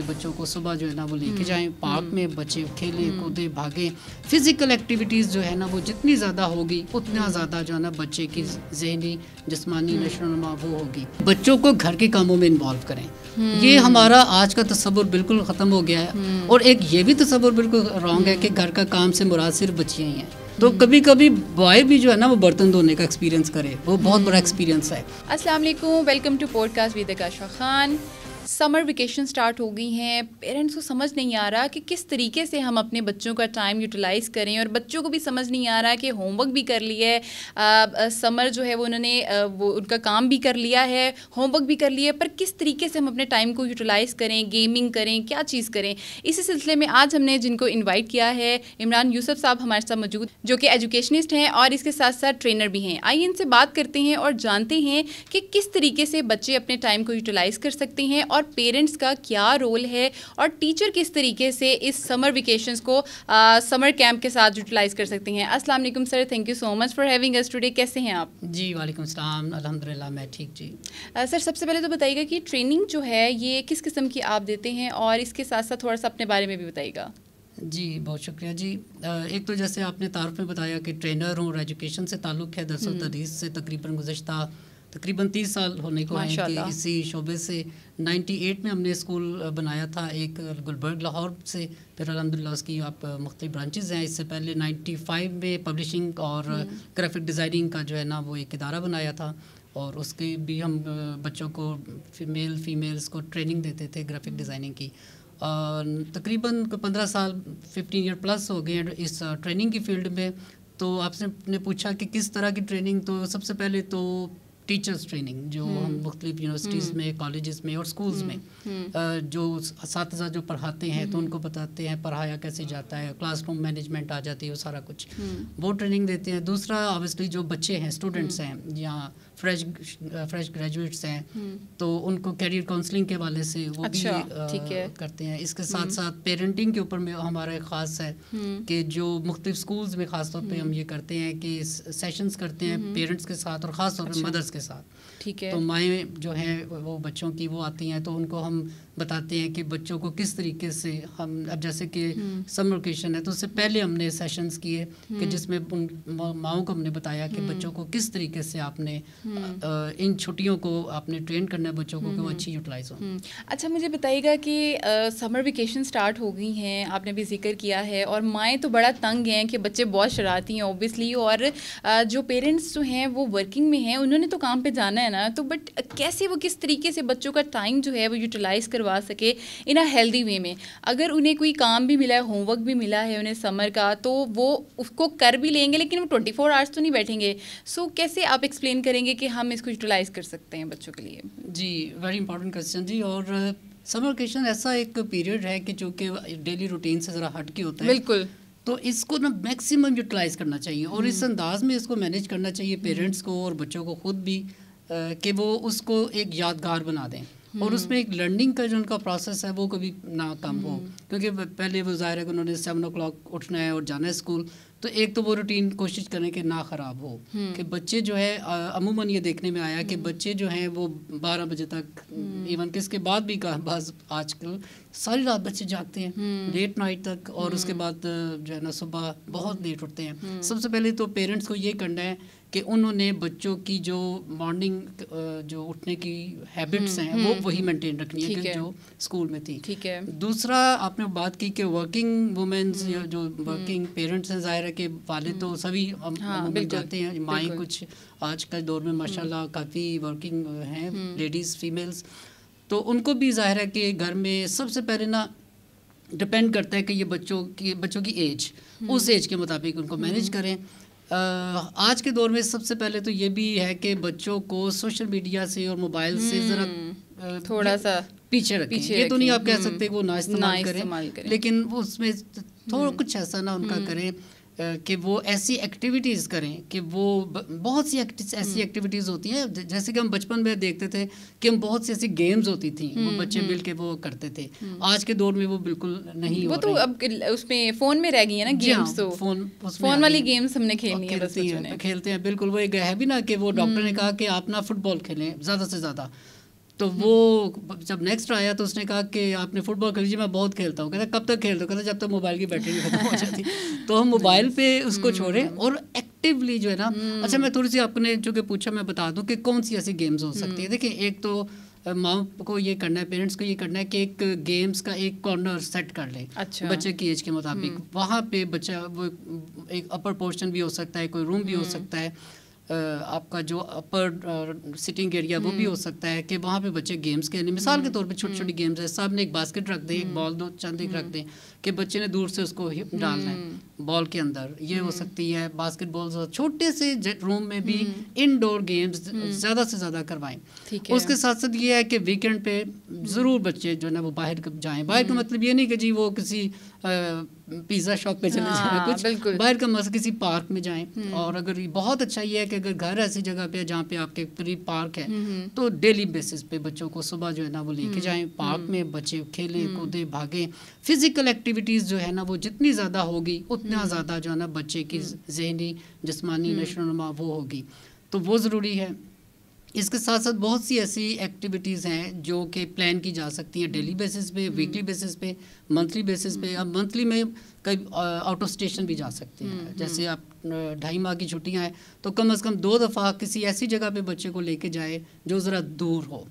बच्चों को सुबह जो है ना वो लेके हम्म, जाएं पार्क हम्म, में बच्चे खेलें हम्म। कूदें भागें फिजिकल एक्टिविटीज़ जो है ना वो जितनी ज़्यादा होगी उतना ज़्यादा जो है ना बच्चे की जहनी जिसमानी नशोनमा वो होगी बच्चों को घर के कामों में इन्वॉल्व करें ये हमारा आज का तस्वुर बिल्कुल ख़त्म हो गया है और एक ये भी तस्वुर बिल्कुल रॉन्ग है कि घर का काम से मुराद सिर्फ बच्चियाँ ही हैं तो कभी कभी बॉय भी जो है ना वो बर्तन धोने का एक्सपीरियंस करे वो बहुत बड़ा एक्सपीरियंस है असला welcome to podcast with Khan summer vacation start हो गई हैं पेरेंट्स को समझ नहीं आ रहा कि किस तरीके से हम अपने बच्चों का टाइम यूटिलाइज़ करें और बच्चों को भी समझ नहीं आ रहा कि होमवर्क भी कर लिया है समर जो है वो उन्होंने वो उनका काम भी कर लिया है होमवर्क भी कर लिया है पर किस तरीके से हम अपने टाइम को यूटिलाइज़ करें गेमिंग करें क्या चीज़ करें इसी सिलसिले में आज हमने जिनको इन्वाइट किया है इमरान यूसुफ साहब हमारे साथ मौजूद जो कि एजुकेशनिस्ट हैं और इसके साथ साथ ट्रेनर भी हैं आइए इनसे बात करते हैं और जानते हैं कि किस तरीके से बच्चे अपने टाइम को यूटिलाइज़ कर सकते हैं और पेरेंट्स का क्या रोल है और टीचर किस तरीके से इस समर वेकेशन को समर कैंप के साथ यूटिलाइज कर सकते हैं असल sir thank you so much for having us today कैसे हैं आप जी वालेकुम सलाम अल्हम्दुलिल्लाह मैं ठीक जी आ, सर सबसे पहले तो बताइएगा कि ट्रेनिंग जो है ये किस किस्म की आप देते हैं और इसके साथ साथ थोड़ा सा अपने बारे में भी बताइएगा जी बहुत शुक्रिया जी एक तो जैसे आपने तारफ़ में बताया कि ट्रेनर हूँ और एजुकेशन से ताल्लुक़ है दरअसल हम्म। तदीस से तकरीबन गुज्त तकरीबन तीस साल होने को कि इसी शोबे से 98 में हमने स्कूल बनाया था एक गुलबर्ग लाहौर से फिर अलहमदिल्ला उसकी आप मुख्तु ब्रांचेज हैं इससे पहले 95 में पब्लिशिंग और हम्म। ग्राफिक डिज़ाइनिंग का जो है ना वो एक इदारा बनाया था और उसके भी हम बच्चों को फीमेल फीमेल्स को ट्रेनिंग देते थे ग्राफिक हम्म। डिज़ाइनिंग की तकरीबन पंद्रह साल फिफ्टीन ईयर प्लस हो गए इस ट्रेनिंग की फील्ड में तो आपने पूछा कि किस तरह की ट्रेनिंग तो सबसे पहले तो टीचर्स ट्रेनिंग जो हम्म। हम मुख्तलिफ यूनिवर्सिटीज़ हम्म। में कॉलेज़ में और स्कूल्स हम्म। में जो साथ जो पढ़ाते हैं तो उनको बताते हैं पढ़ाया कैसे जाता है क्लासरूम मैनेजमेंट आ जाती है वो सारा कुछ वो ट्रेनिंग देते हैं दूसरा ऑब्वियसली जो बच्चे हैं स्टूडेंट्स हैं या फ्रेश फ्रेश ग्रेजुएट्स हैं हम्म। तो उनको करियर काउंसलिंग के वाले से वो अच्छा, भी आ, है। करते हैं इसके साथ हम्म। साथ पेरेंटिंग के ऊपर में हमारा एक ख़ास है हम्म। कि जो मुख्तलिफ स्कूल्स में ख़ास तौर पे हम ये करते हैं कि सेशंस करते हैं पेरेंट्स के साथ और ख़ास तौर अच्छा, पर मदर्स के साथ ठीक है तो माएँ जो हैं वो बच्चों की वो आती हैं तो उनको हम बताते हैं कि बच्चों को किस तरीके से हम अब जैसे कि समर वोकेशन है तो उससे पहले हमने सेशंस किए कि जिसमें उन माओ को हमने बताया कि बच्चों को किस तरीके से आपने हम्म। इन छुट्टियों को आपने ट्रेन करना है बच्चों को कि वो हम्म। अच्छी यूटिलाइज हो हम्म। अच्छा मुझे बताइएगा कि समर वेकेशन स्टार्ट हो गई हैं आपने भी जिक्र किया है और माएँ तो बड़ा तंग हैं कि बच्चे बहुत शरारती हैं ओबियसली और आ, जो पेरेंट्स जो हैं वो वर्किंग में हैं उन्होंने तो काम पर जाना है ना तो बट कैसे वो किस तरीके से बच्चों का टाइम जो है वो यूटिलाइज़ करवा सके इन अ हेल्दी वे में अगर उन्हें कोई काम भी मिला है होमवर्क भी मिला है उन्हें समर का तो वो उसको कर भी लेंगे लेकिन वो ट्वेंटी फोर आवर्स तो नहीं बैठेंगे सो so, कैसे आप एक्सप्लेन करेंगे कि हम इसको यूटिलाइज कर सकते हैं बच्चों के लिए जी वेरी इंपॉर्टेंट क्वेश्चन जी और समर uh, वेकेशन ऐसा एक पीरियड है कि जो कि डेली रूटीन से ज़रा हट के होता है बिल्कुल तो इसको ना मैक्सिमम यूटिलाइज करना चाहिए और इस हम्म। अंदाज में इसको मैनेज करना चाहिए पेरेंट्स हम्म। को और बच्चों को खुद भी uh, कि वो उसको एक यादगार बना दें और उसमें एक लर्निंग का जो उनका प्रोसेस है वो कभी ना कम हो हम्म। क्योंकि पहले वो ज़ाहिर है कि उन्होंने सेवन ओ उठना है और जाना है स्कूल तो एक तो वो रूटीन कोशिश करें कि ना ख़राब हो हम्म। कि बच्चे जो है अमूमन ये देखने में आया कि हम्म। बच्चे जो हैं वो बारह बजे तक इवन कि इसके बाद भी बाज आजकल सारी रात बच्चे जागते हैं लेट नाइट तक और उसके बाद जो है ना सुबह बहुत लेट उठते हैं सबसे पहले तो पेरेंट्स को ये करना है कि उन्होंने बच्चों की जो मॉर्निंग जो उठने की हैबिट्स हम्म, हैं वो हम्म, वही मेंटेन हम्म। रखनी है, है जो स्कूल में थी ठीक है दूसरा आपने बात की कि वर्किंग वुमेन्स या जो वर्किंग पेरेंट्स हैं जाहिर है कि वाले तो सभी हाँ, जाते हैं माएँ कुछ आज का दौर में माशाल्लाह काफ़ी वर्किंग हैं लेडीज़ फीमेल्स तो उनको भी जाहिर है कि घर में सबसे पहले ना डिपेंड करता है कि ये बच्चों की बच्चों की एज उस एज के मुताबिक उनको मैनेज करें आज के दौर में सबसे पहले तो ये भी है कि बच्चों को सोशल मीडिया से और मोबाइल से हम्म, ज़रा थोड़ा सा पीछे रखें पीछे ये तो नहीं आप कह सकते हम्म, वो ना इस्तेमाल करें।, करें लेकिन उसमें थोड़ा हम्म, कुछ ऐसा ना उनका करें कि वो ऐसी एक्टिविटीज़ करें कि वो बहुत सी ऐसी एक्टिविटीज़ हम्म। होती हैं जैसे कि हम बचपन में देखते थे कि हम बहुत सी ऐसी गेम्स होती थी वो हम्म, बच्चे हम्म। मिल के वो करते थे आज के दौर में वो बिल्कुल नहीं वो तो अब उसमें फ़ोन में रह गई है ना गेम्स हाँ, तो फोन फोन वाली गेम्स हमने खेलनी है खेलते हैं बिल्कुल वो एक है भी ना कि वो डॉक्टर ने कहा कि आप ना फुटबॉल खेलें ज़्यादा से ज़्यादा तो वो जब नेक्स्ट आया तो उसने कहा कि आपने फुटबॉल खेल जी मैं बहुत खेलता हूँ कहता कब तक खेलते हो कहता जब तक मोबाइल की बैटरी खत्म हो जाती तो हम मोबाइल पे उसको हम्म। छोड़ें और एक्टिवली जो है ना हम्म। अच्छा मैं थोड़ी सी आपने जो कि पूछा मैं बता दूँ कि कौन सी ऐसी गेम्स हो हम्म। सकती है देखिए एक तो माँ को ये करना है पेरेंट्स को ये करना है कि एक गेम्स का एक कॉर्नर सेट कर ले अच्छा। बच्चे की एज के मुताबिक वहाँ पे बच्चा वो एक अपर पोर्शन भी हो सकता है कोई रूम भी हो सकता है आपका जो अपर सिटिंग एरिया वो भी हो हम्म। सकता है कि वहाँ पे बच्चे गेम्स खेलने मिसाल के हम्म। तौर पे छोटी छोटी गेम्स हम्म। है सामने एक बास्केट रख दें एक बॉल दो चंद एक रख दें कि बच्चे ने दूर से उसको डालना है बॉल के अंदर ये हो हम्म। सकती है बास्केटबॉल छोटे से रूम में भी इनडोर गेम्स ज़्यादा से ज़्यादा करवाएं उसके साथ साथ ये है कि वीकेंड पे हम्म। ज़रूर बच्चे जो है ना वो बाहर जाएं बाहर का हम्म। मतलब ये नहीं कि जी वो किसी पिज़्ज़ा शॉप पे चले जाए हाँ, कुछ बाहर का मतलब किसी पार्क में जाएं और अगर बहुत अच्छा ये है कि अगर घर ऐसी जगह पे जहाँ पे आपके करीब पार्क है तो डेली बेसिस पे बच्चों को सुबह जो है ना वो लेके जाएं पार्क में बच्चे खेलें कूदें भागें फिजिकल एक्टिविटीज़ जो है ना वो जितनी ज़्यादा होगी उतनी इतना हम्म। ज़्यादा जो है ना बच्चे की हम्म। जहनी जिसमानी हम्म। नशो नमा वो होगी तो वो ज़रूरी है इसके साथ साथ बहुत सी ऐसी एक्टिविटीज़ हैं जो कि प्लान की जा सकती हैं डेली बेसिस पे वीकली हम्म। बेसिस पे मंथली बेसिस पे अब मंथली हम्म। में कई आउट ऑफ स्टेशन भी जा सकते हैं हम्म, जैसे आप ढाई माह की छुट्टियां हैं तो कम से कम दो दफ़ा किसी ऐसी जगह पे बच्चे को लेके जाए जो ज़रा दूर हो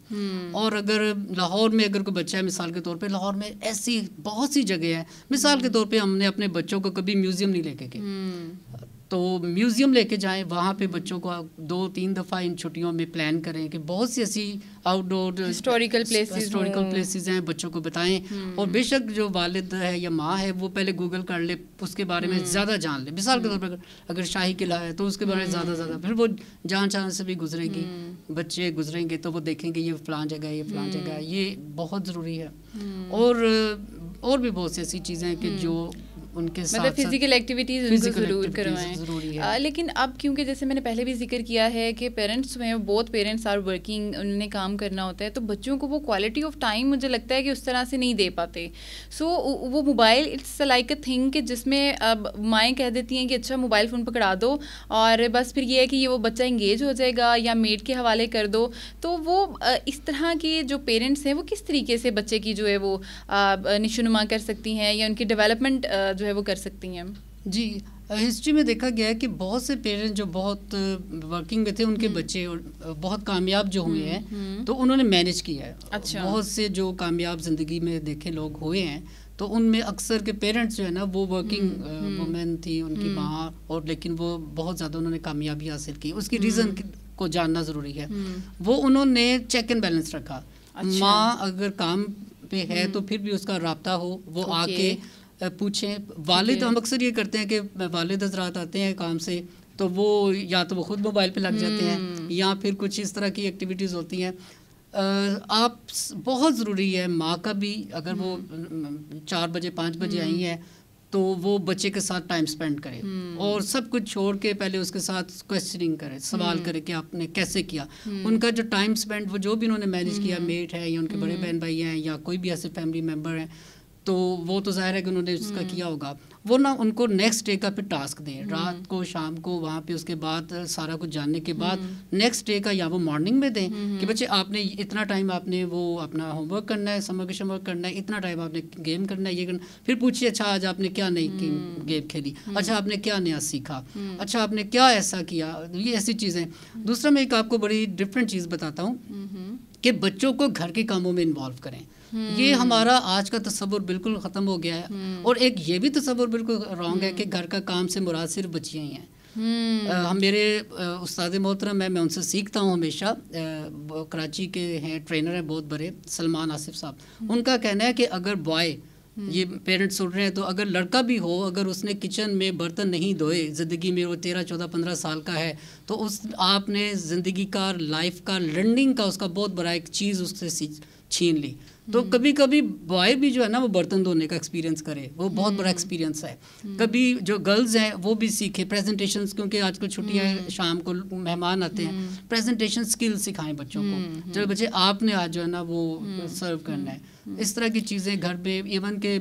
और अगर लाहौर में अगर कोई बच्चा है मिसाल के तौर पर लाहौर में ऐसी बहुत सी जगह है मिसाल के तौर पर हमने अपने बच्चों को कभी म्यूज़ियम नहीं लेके गए तो म्यूज़ियम लेके जाएं वहाँ पे बच्चों को दो तीन दफ़ा इन छुट्टियों में प्लान करें कि बहुत सी ऐसी outdoor historical places historical places हैं बच्चों को बताएं हम्म। और बेशक जो वालिद है या माँ है वो पहले गूगल कर ले उसके बारे में हम्म। ज़्यादा जान ले मिसाल के तौर हम्म। पर अगर शाही किला है तो उसके बारे में ज़्यादा ज़्यादा फिर वो जान चाह से भी गुजरेंगी बच्चे गुजरेंगे तो वो देखेंगे ये फलान जगह ये फलान जगह ये बहुत ज़रूरी है और और भी बहुत सी ऐसी चीज़ें हैं कि जो उनके मतलब फिजिकल एक्टिविटीज़ उनको ज़रूर करवाएं लेकिन अब क्योंकि जैसे मैंने पहले भी जिक्र किया है कि पेरेंट्स हैं बहुत पेरेंट्स आर वर्किंग उन्होंने काम करना होता है तो बच्चों को वो क्वालिटी ऑफ टाइम मुझे लगता है कि उस तरह से नहीं दे पाते सो so, वो mobile it's like a thing कि जिसमें अब माएँ कह देती हैं कि अच्छा मोबाइल फ़ोन पकड़ा दो और बस फिर ये है कि ये वो बच्चा इंगेज हो जाएगा या मेड के हवाले कर दो तो वो इस तरह के जो पेरेंट्स हैं वो किस तरीके से बच्चे की जो है वो निशुनुमा कर सकती हैं या उनकी डेवलपमेंट जो है वो कर सकती हैं जी हिस्ट्री में देखा गया है कि बहुत से पेरेंट्स जो बहुत वर्किंग में थे उनके हम्म। बच्चे बहुत कामयाब जो हुए हैं हम्म, हम्म। तो उन्होंने मैनेज किया है अच्छा बहुत से जो कामयाब ज़िंदगी में देखे लोग हुए हैं तो उनमें अक्सर के पेरेंट्स जो है ना वो वर्किंग वुमेन थी उनकी माँ और लेकिन वो बहुत ज़्यादा उन्होंने कामयाबी हासिल की उसकी रीज़न को जानना ज़रूरी है वो उन्होंने चेक एंड बैलेंस रखा अच्छा। माँ अगर काम पे है तो फिर भी उसका रबता हो वो आके पूछें वालिद हम अक्सर ये करते हैं कि वालद हजरात आते हैं काम से तो वो या तो वो ख़ुद मोबाइल पे लग जाते हैं हम्म। या फिर कुछ इस तरह की एक्टिविटीज़ होती हैं आप बहुत ज़रूरी है माँ का भी अगर वो हम्म। चार बजे पाँच बजे आई हम्म। हैं तो वो बच्चे के साथ टाइम स्पेंड करें और सब कुछ छोड़ के पहले उसके साथ क्वेश्चनिंग करें सवाल करें कि आपने कैसे किया उनका जो टाइम स्पेंड वो जो भी उन्होंने मैनेज किया मेट है या उनके बड़े बहन भाई हैं या कोई भी ऐसे फैमिली मेम्बर हैं तो वो तो जाहिर है कि उन्होंने उसका हम्म। किया होगा वो ना उनको नेक्स्ट डे का फिर टास्क दें हम्म। रात को शाम को वहाँ पे उसके बाद सारा कुछ जानने के बाद नेक्स्ट हम्म। डे का या वो मॉर्निंग में दें कि बच्चे आपने इतना टाइम आपने वो अपना होमवर्क करना है समर के वर्क करना है इतना टाइम आपने गेम करना है ये करना फिर पूछिए अच्छा आज आपने क्या नई गेम खेली अच्छा आपने क्या नया सीखा अच्छा आपने क्या ऐसा किया ये ऐसी चीज़ें दूसरा मैं एक आपको बड़ी डिफरेंट चीज़ बताता हूँ कि बच्चों को घर के कामों में इन्वॉल्व करें ये हमारा आज का तस्वुर बिल्कुल ख़त्म हो गया है हम्म। और एक ये भी तस्वुर बिल्कुल रॉन्ग है कि हम्म। घर का काम से मुराद सिर्फ बच्चियाँ ही हैं हम्म। हम मेरे उस्ताद मोहतरम मैं मैं उनसे सीखता हूँ हमेशा कराची के हैं ट्रेनर हैं बहुत बड़े सलमान आसिफ साहब उनका कहना है कि अगर बॉय ये पेरेंट्स सुन रहे हैं तो अगर लड़का भी हो अगर उसने किचन में बर्तन नहीं धोए ज़िंदगी में वो तेरह चौदह पंद्रह साल का है तो उस आपने ज़िंदगी का लाइफ का लर्निंग का उसका बहुत बड़ा एक चीज़ उससे छीन ली तो कभी कभी बॉय भी जो है ना वो बर्तन धोने का एक्सपीरियंस करे वो बहुत बड़ा एक्सपीरियंस हम्म। है हम्म। कभी जो गर्ल्स हैं वो भी सीखे प्रेजेंटेशन क्योंकि आजकल छुट्टियाँ हम्म। शाम को मेहमान आते हैं प्रेजेंटेशन स्किल सिखाएं बच्चों को चलो बच्चे आपने आज जो है ना वो सर्व करना है इस तरह की चीज़ें घर पे इवन के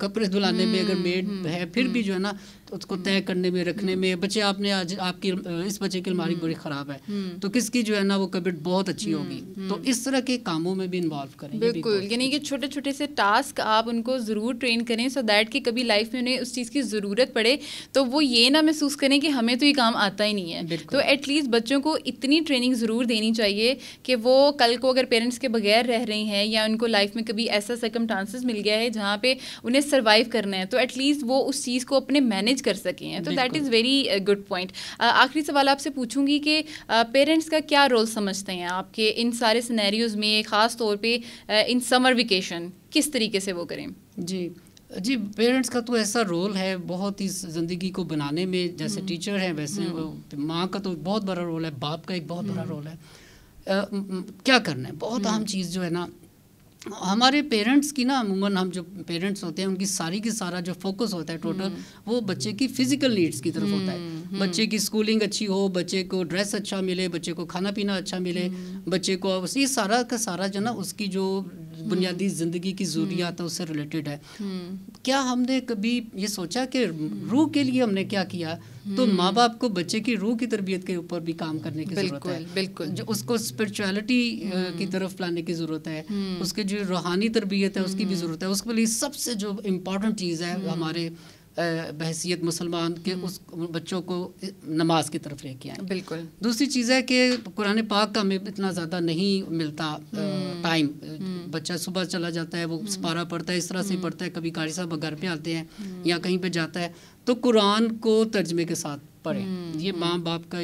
कपड़े धुलाने में अगर मेड है फिर भी जो है ना उसको तय करने में रखने में बच्चे आपने आज आपकी इस बच्चे की अलमारी बड़ी ख़राब है तो किसकी जो है ना वो कबिट बहुत अच्छी हम्म, होगी हम्म। तो इस तरह के कामों में भी इन्वॉल्व करें बिल्कुल यानी कि छोटे छोटे से टास्क आप उनको ज़रूर ट्रेन करें सो दैट कि कभी लाइफ में उन्हें उस चीज़ की ज़रूरत पड़े तो वो ये ना महसूस करें कि हमें तो ये काम आता ही नहीं है तो एटलीस्ट बच्चों को इतनी ट्रेनिंग ज़रूर देनी चाहिए कि वो कल को अगर पेरेंट्स के बगैर रह रही हैं या उनको लाइफ में कभी ऐसा सकम मिल गया है जहाँ पे उन्हें सर्वाइव करना है तो एटलीस्ट वो उस चीज़ को अपने मैनेज मैनेज कर सके हैं तो that is very good point आखिरी सवाल आपसे पूछूंगी कि पेरेंट्स uh, का क्या रोल समझते हैं आपके इन सारे सिनेरियोज़ में ख़ास तौर पे इन समर वेकेशन किस तरीके से वो करें जी जी पेरेंट्स का तो ऐसा रोल है बहुत ही ज़िंदगी को बनाने में जैसे टीचर हम्म। हैं वैसे हम्म। माँ का तो बहुत बड़ा रोल है बाप का एक बहुत बड़ा रोल हम्म। है आ, क्या करना है बहुत अहम चीज़ जो है ना हमारे पेरेंट्स की ना अमूमन हम जो पेरेंट्स होते हैं उनकी सारी की सारा जो फोकस होता है टोटल हम्म। वो बच्चे की फिजिकल नीड्स की तरफ होता है हम्म, हम्म। बच्चे की स्कूलिंग अच्छी हो बच्चे को ड्रेस अच्छा मिले बच्चे को खाना पीना अच्छा मिले बच्चे को ये सारा का सारा जो ना उसकी जो बुनियादी ज़िंदगी की ज़रूरियात है उससे रिलेटेड है क्या हमने कभी ये सोचा कि रूह के लिए हमने क्या किया तो माँ बाप को बच्चे की रूह की तरबियत के ऊपर भी काम करने की ज़रूरत है बिल्कुल जो उसको स्पिरिचुअलिटी की तरफ लाने की ज़रूरत है हम्म। उसके जो रूहानी तरबियत है उसकी भी ज़रूरत है उसके लिए सबसे जो इम्पोर्टेंट चीज़ है हम्म। हमारे बहसीत मुसलमान के हम्म। उस बच्चों को नमाज की तरफ लेके आए बिल्कुल दूसरी चीज़ है कि कुरान पाक का हमें इतना ज़्यादा नहीं मिलता टाइम हम्म। हम्म। बच्चा सुबह चला जाता है वो सपारा पढ़ता है इस तरह से पढ़ता है कभी कारी साहब घर पे आते हैं या कहीं पे जाता है तो कुरान को तर्जमे के साथ पढ़ें ये माँ बाप का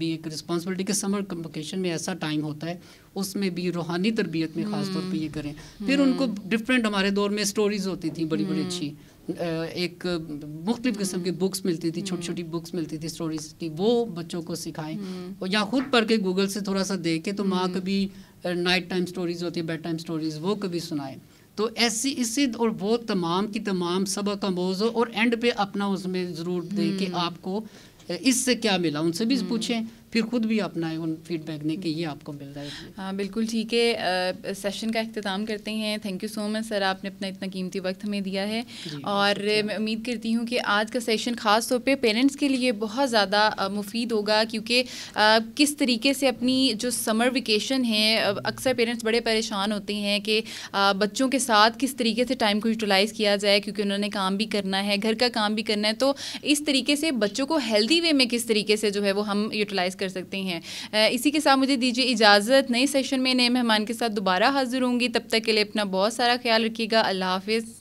भी एक रिस्पॉन्सिबिलिटी के समर कम्पोकेशन में ऐसा टाइम होता है उसमें भी रूहानी तरबियत में ख़ास तौर पे ये करें फिर उनको डिफरेंट हमारे दौर में स्टोरीज़ होती थी बड़ी बड़ी अच्छी एक मुख्तु किस्म की बुक्स मिलती थी छोटी छोटी बुक्स मिलती थी स्टोरीज की वो बच्चों को सिखाएं हम्म। और या खुद पढ़ के गूगल से थोड़ा सा देख के तो माँ हम्म। कभी नाइट टाइम स्टोरीज होती है बेड टाइम स्टोरीज वो कभी सुनाए तो ऐसी इसी और वो तमाम की तमाम सबक आमोज हो और एंड पे अपना उसमें ज़रूर दें कि हम्म। आपको इससे क्या मिला उनसे भी पूछें फिर खुद भी अपना उन फीडबैक दें कि ये आपको मिल रहा है हाँ बिल्कुल ठीक है सेशन का अख्ताम करते हैं thank you so much sir आपने अपना इतना कीमती वक्त हमें दिया है और मैं उम्मीद करती हूँ कि आज का सेशन ख़ास तौर पे पेरेंट्स के लिए बहुत ज़्यादा मुफीद होगा क्योंकि किस तरीके से अपनी जो समर वेकेशन है अक्सर पेरेंट्स बड़े परेशान होते हैं कि बच्चों के साथ किस तरीके से टाइम को यूटिलाइज़ किया जाए क्योंकि उन्होंने काम भी करना है घर का काम भी करना है तो इस तरीके से बच्चों को हेल्दी वे में किस तरीके से जो है वो हम यूटिलाइज़ कर सकते हैं इसी के साथ मुझे दीजिए इजाज़त नए सेशन में नए मेहमान के साथ दोबारा हाजिर होंगी तब तक के लिए अपना बहुत सारा ख्याल रखिएगा अल्लाह हाफिज़